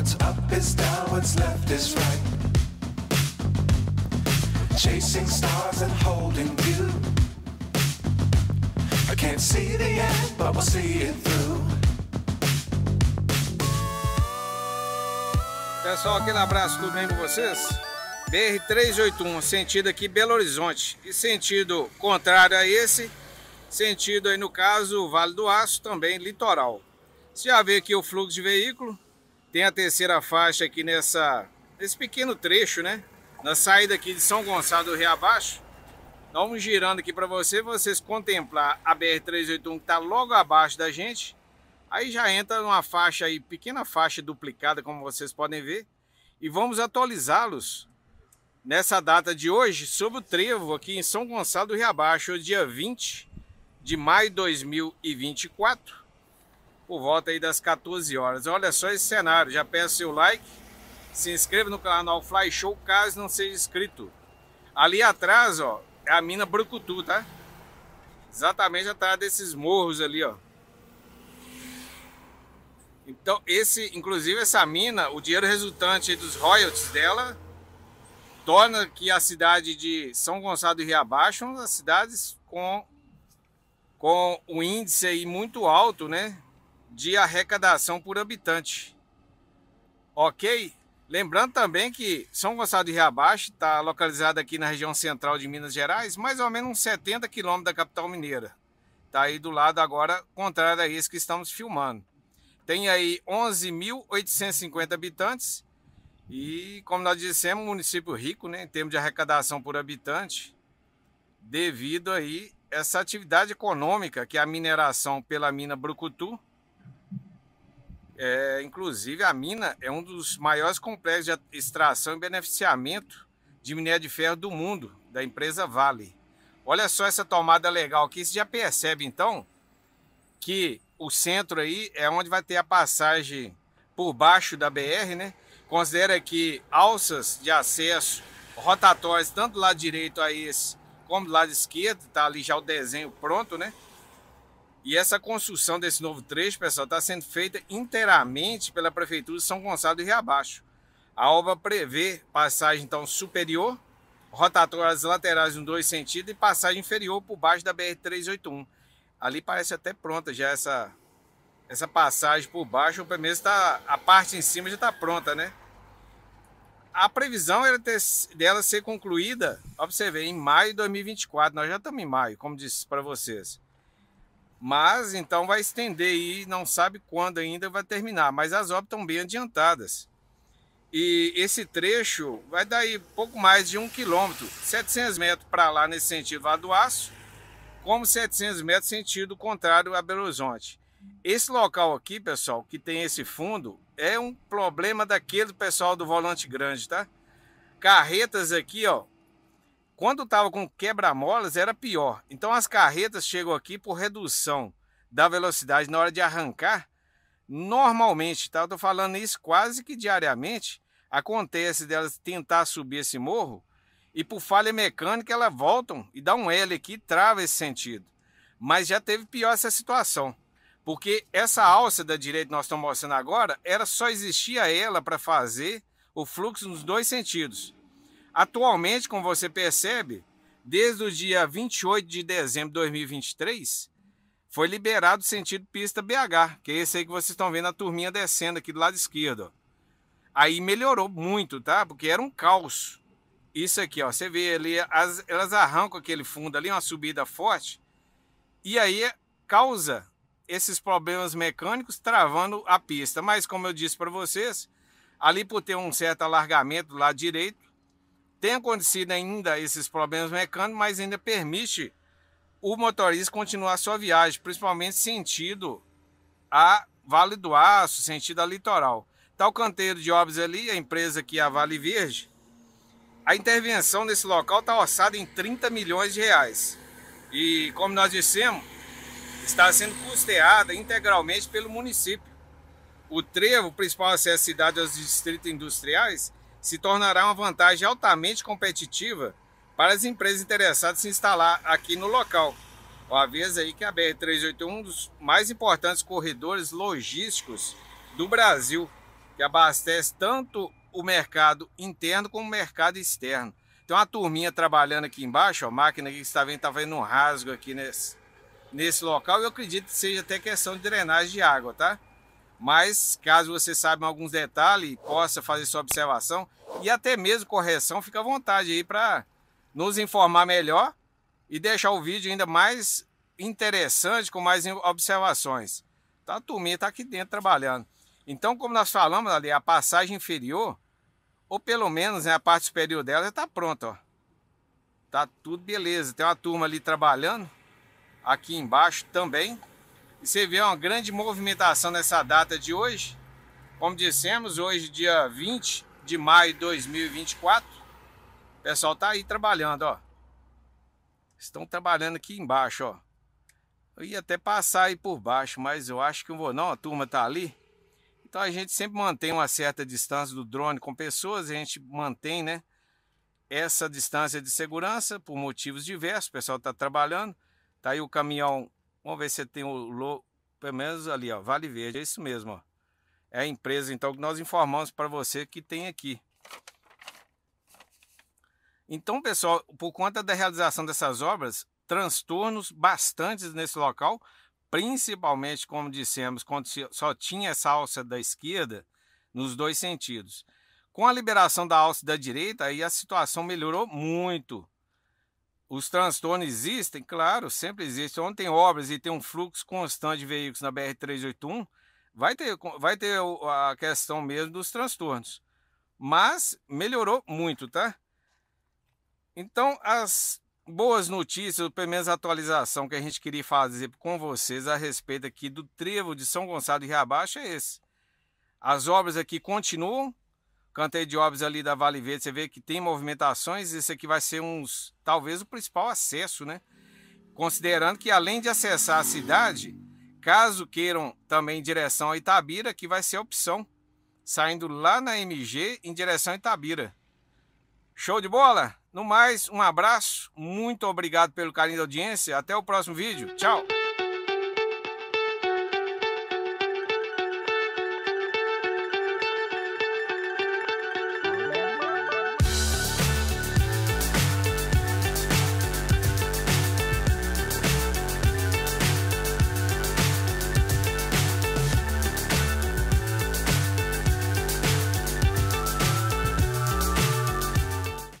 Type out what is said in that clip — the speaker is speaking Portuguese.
What's up is down, what's left is right. Chasing stars and holding view. I can't see the end, but we'll see it through. Pessoal, aquele abraço, tudo bem com vocês? BR-381, sentido aqui Belo Horizonte. E sentido contrário a esse, sentido aí no caso Vale do Aço, também litoral. Você já vê aqui o fluxo de veículo, tem a terceira faixa aqui nessa, nesse pequeno trecho, né? Na saída aqui de São Gonçalo do Rio Abaixo. Dá um girando aqui para você, vocês contemplar a BR-381 que está logo abaixo da gente. Aí já entra numa faixa aí, pequena faixa duplicada, como vocês podem ver. E vamos atualizá-los nessa data de hoje sobre o trevo aqui em São Gonçalo do Rio Abaixo, dia 20 de maio de 2024 por volta aí das 14 horas. Olha só esse cenário, já peço seu like, se inscreva no canal Fly Show caso não seja inscrito. Ali atrás, ó, é a mina Brucutu, tá? Exatamente atrás desses morros ali, ó. Então, esse, inclusive essa mina, o dinheiro resultante dos royalties dela torna que a cidade de São Gonçalo do Rio Abaixo, uma das cidades com com o um índice aí muito alto, né, de arrecadação por habitante. Ok? Lembrando também que São Gonçalo de Riabaixo está localizado aqui na região central de Minas Gerais, mais ou menos uns 70 quilômetros da capital mineira. Está aí do lado agora, contrário a esse que estamos filmando. Tem aí 11.850 habitantes e, como nós dissemos, um município rico né, em termos de arrecadação por habitante, devido aí essa atividade econômica que é a mineração pela mina Brucutu, é, inclusive, a mina é um dos maiores complexos de extração e beneficiamento de minério de ferro do mundo, da empresa Vale. Olha só essa tomada legal aqui. Você já percebe, então, que o centro aí é onde vai ter a passagem por baixo da BR, né? Considera que alças de acesso rotatórias, tanto do lado direito a esse como do lado esquerdo, tá ali já o desenho pronto, né? E essa construção desse novo trecho, pessoal, está sendo feita inteiramente pela Prefeitura de São Gonçalo do Rio Abaixo. A obra prevê passagem então superior, rotatórias laterais em dois sentidos e passagem inferior por baixo da BR-381. Ali parece até pronta já essa, essa passagem por baixo, ou menos tá, a parte em cima já está pronta, né? A previsão era ter, dela ser concluída, observei, em maio de 2024. Nós já estamos em maio, como disse para vocês. Mas então vai estender e não sabe quando ainda vai terminar, mas as obras estão bem adiantadas. E esse trecho vai dar aí pouco mais de um quilômetro, 700 metros para lá nesse sentido lá do Aço, como 700 metros sentido contrário a Belo Horizonte. Esse local aqui, pessoal, que tem esse fundo, é um problema daquele pessoal do volante grande, tá? Carretas aqui, ó, quando estava com quebra-molas, era pior. Então as carretas chegam aqui por redução da velocidade na hora de arrancar. Normalmente, tá? falando isso quase que diariamente. Acontece delas tentar subir esse morro e por falha mecânica elas voltam e dá um L aqui, trava esse sentido. Mas já teve pior essa situação. Porque essa alça da direita que nós estamos mostrando agora, era só existia ela para fazer o fluxo nos dois sentidos. Atualmente, como você percebe, desde o dia 28 de dezembro de 2023, foi liberado o sentido pista BH, que é esse aí que vocês estão vendo a turminha descendo aqui do lado esquerdo. Aí melhorou muito, tá? Porque era um caos. Isso aqui, ó, você vê ali, as, elas arrancam aquele fundo ali, uma subida forte, e aí causa esses problemas mecânicos travando a pista. Mas como eu disse para vocês, ali por ter um certo alargamento do lado direito, tem acontecido ainda esses problemas mecânicos, mas ainda permite o motorista continuar sua viagem, principalmente sentido a Vale do Aço, sentido a litoral. Está o canteiro de obras ali, a empresa que é a Vale Verde. A intervenção nesse local está orçada em 30 milhões de reais. E, como nós dissemos, está sendo custeada integralmente pelo município. O trevo, o principal acesso à cidade aos é distritos industriais, se tornará uma vantagem altamente competitiva para as empresas interessadas em se instalar aqui no local. O vez aí que a BR-381 é um dos mais importantes corredores logísticos do Brasil, que abastece tanto o mercado interno como o mercado externo. Tem uma turminha trabalhando aqui embaixo, a máquina que está vendo está vendo um rasgo aqui nesse, nesse local, e eu acredito que seja até questão de drenagem de água, tá? Mas caso você saiba alguns detalhes, possa fazer sua observação e até mesmo correção, fica à vontade aí para nos informar melhor e deixar o vídeo ainda mais interessante, com mais observações. Tá, a turminha está aqui dentro trabalhando. Então, como nós falamos ali, a passagem inferior, ou pelo menos né, a parte superior dela, já está pronta. Ó. Tá tudo beleza. Tem uma turma ali trabalhando, aqui embaixo também. E você vê uma grande movimentação nessa data de hoje. Como dissemos, hoje dia 20 de maio de 2024. O pessoal tá aí trabalhando, ó. Estão trabalhando aqui embaixo, ó. Eu ia até passar aí por baixo, mas eu acho que não vou não, a turma tá ali. Então a gente sempre mantém uma certa distância do drone com pessoas, a gente mantém, né? Essa distância de segurança por motivos diversos, o pessoal está trabalhando. Tá aí o caminhão Vamos ver se tem o logo, pelo menos ali, ó, Vale Verde, é isso mesmo, ó. É a empresa, então, que nós informamos para você que tem aqui. Então, pessoal, por conta da realização dessas obras, transtornos bastantes nesse local, principalmente, como dissemos, quando só tinha essa alça da esquerda, nos dois sentidos. Com a liberação da alça da direita, aí a situação melhorou muito. Os transtornos existem, claro, sempre existem. Ontem obras e tem um fluxo constante de veículos na BR-381, vai ter, vai ter a questão mesmo dos transtornos. Mas melhorou muito, tá? Então, as boas notícias, ou pelo menos a atualização que a gente queria fazer com vocês a respeito aqui do trevo de São Gonçalo de Riabaixo é esse. As obras aqui continuam, Canteiro de obras ali da Vale Verde, você vê que tem movimentações, esse aqui vai ser uns, talvez o principal acesso, né? Considerando que além de acessar a cidade, caso queiram também em direção a Itabira, que vai ser a opção, saindo lá na MG em direção a Itabira. Show de bola? No mais, um abraço, muito obrigado pelo carinho da audiência, até o próximo vídeo, tchau!